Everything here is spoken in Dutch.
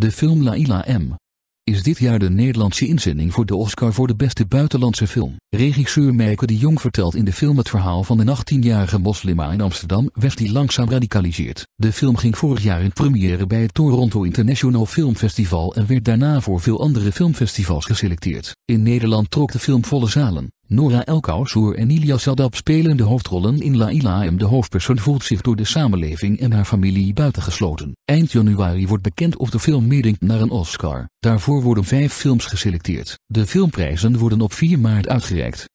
De film Laila M. is dit jaar de Nederlandse inzending voor de Oscar voor de beste buitenlandse film. Regisseur Merke de Jong vertelt in de film het verhaal van een 18-jarige moslima in amsterdam werd die langzaam radicaliseert. De film ging vorig jaar in première bij het Toronto International Film Festival en werd daarna voor veel andere filmfestivals geselecteerd. In Nederland trok de film volle zalen. Nora El en Ilia Sadab spelen de hoofdrollen in Laila M. De hoofdpersoon voelt zich door de samenleving en haar familie buitengesloten. Eind januari wordt bekend of de film meedenkt naar een Oscar. Daarvoor worden vijf films geselecteerd. De filmprijzen worden op 4 maart uitgereikt.